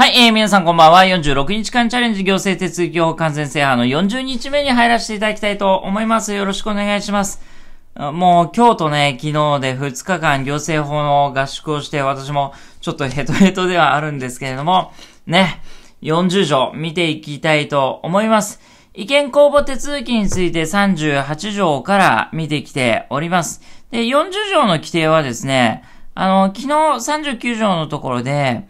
はい、えー、皆さんこんばんは。46日間チャレンジ行政手続き法完全制覇の40日目に入らせていただきたいと思います。よろしくお願いします。もう今日とね、昨日で2日間行政法の合宿をして、私もちょっとヘトヘトではあるんですけれども、ね、40条見ていきたいと思います。意見公募手続きについて38条から見てきております。で、40条の規定はですね、あの、昨日39条のところで、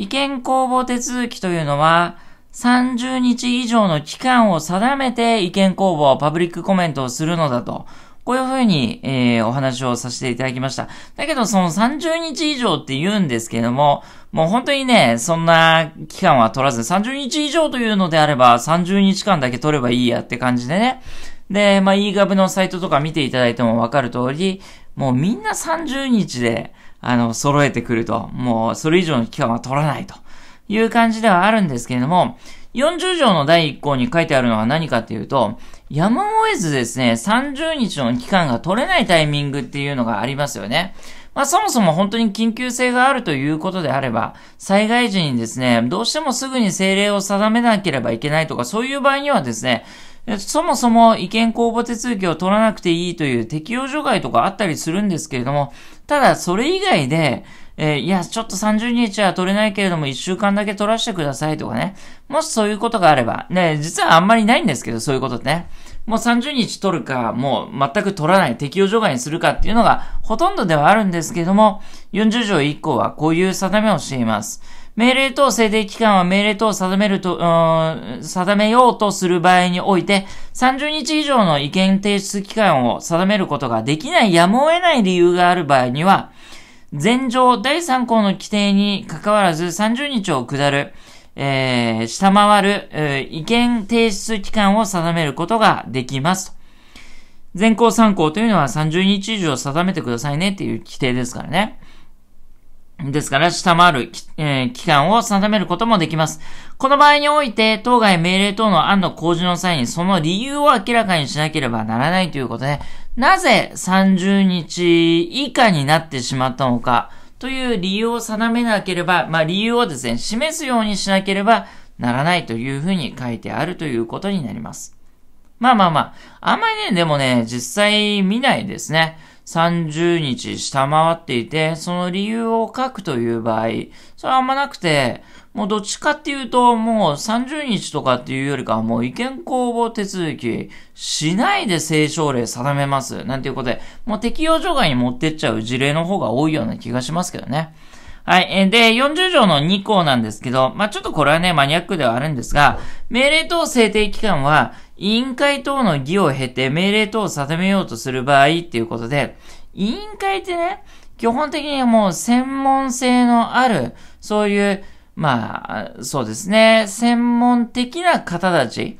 意見公募手続きというのは、30日以上の期間を定めて意見公募、パブリックコメントをするのだと。こういうふうに、えー、お話をさせていただきました。だけど、その30日以上って言うんですけども、もう本当にね、そんな期間は取らず、30日以上というのであれば、30日間だけ取ればいいやって感じでね、で、まあ、e ガブのサイトとか見ていただいてもわかる通り、もうみんな30日で、あの、揃えてくると、もうそれ以上の期間は取らないという感じではあるんですけれども、40条の第1項に書いてあるのは何かっていうと、やむを得ずですね、30日の期間が取れないタイミングっていうのがありますよね。まあそもそも本当に緊急性があるということであれば、災害時にですね、どうしてもすぐに政令を定めなければいけないとか、そういう場合にはですね、そもそも意見公募手続きを取らなくていいという適用除外とかあったりするんですけれども、ただそれ以外で、えー、いや、ちょっと30日は取れないけれども1週間だけ取らせてくださいとかね。もしそういうことがあれば、ね、実はあんまりないんですけど、そういうことってね。もう30日取るか、もう全く取らない、適用除外にするかっていうのがほとんどではあるんですけれども、40条1項はこういう定めをしています。命令等制定期間は命令等を定めると、定めようとする場合において、30日以上の意見提出期間を定めることができないやむを得ない理由がある場合には、前条第3項の規定に関わらず30日を下る、えー、下回る、えー、意見提出期間を定めることができます全項3項というのは30日以上定めてくださいねっていう規定ですからね。ですから、下回る、えー、期間を定めることもできます。この場合において、当該命令等の案の公示の際に、その理由を明らかにしなければならないということで、なぜ30日以下になってしまったのか、という理由を定めなければ、まあ、理由をですね、示すようにしなければならないというふうに書いてあるということになります。まあまあまあ、あんまりね、でもね、実際見ないですね。30日下回っていて、その理由を書くという場合、それはあんまなくて、もうどっちかっていうと、もう30日とかっていうよりかはもう意見公募手続きしないで正奨令定めます。なんていうことで、もう適用除外に持ってっちゃう事例の方が多いような気がしますけどね。はい。えで、40条の2項なんですけど、まあ、ちょっとこれはね、マニアックではあるんですが、命令等制定期間は、委員会等の議を経て命令等を定めようとする場合っていうことで、委員会ってね、基本的にもう専門性のある、そういう、まあ、そうですね、専門的な方たち、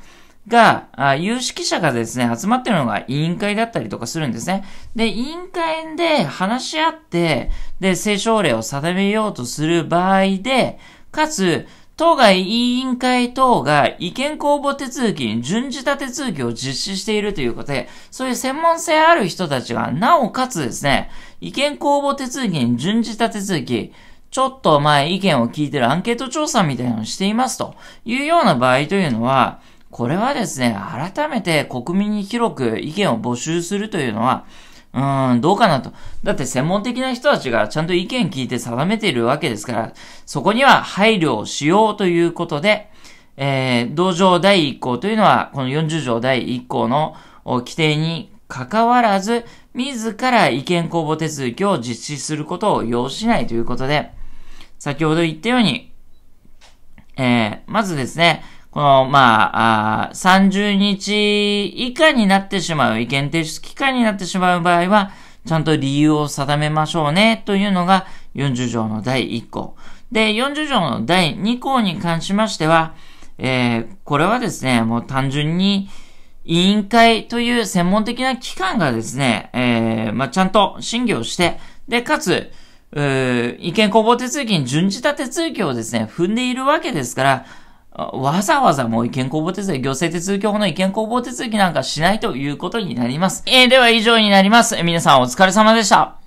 が、あ有識者がですね、集まってるのが委員会だったりとかするんですね。で、委員会で話し合って、で、聖書令を定めようとする場合で、かつ、当該委員会等が意見公募手続きに準じた手続きを実施しているということで、そういう専門性ある人たちが、なおかつですね、意見公募手続きに準じた手続き、ちょっと前意見を聞いてるアンケート調査みたいなのをしていますというような場合というのは、これはですね、改めて国民に広く意見を募集するというのは、うーん、どうかなと。だって専門的な人たちがちゃんと意見聞いて定めているわけですから、そこには配慮をしようということで、えー、同条第1項というのは、この40条第1項の規定に関わらず、自ら意見公募手続きを実施することを要しないということで、先ほど言ったように、えー、まずですね、この、まあ、あ30日以下になってしまう、意見提出期間になってしまう場合は、ちゃんと理由を定めましょうね、というのが40条の第1項。で、40条の第2項に関しましては、えー、これはですね、もう単純に、委員会という専門的な機関がですね、えー、まあ、ちゃんと審議をして、で、かつ、意見公募手続きに準じた手続きをですね、踏んでいるわけですから、わざわざもう意見公募手続き、行政手続き法の意見公募手続きなんかしないということになります。えー、では以上になります。皆さんお疲れ様でした。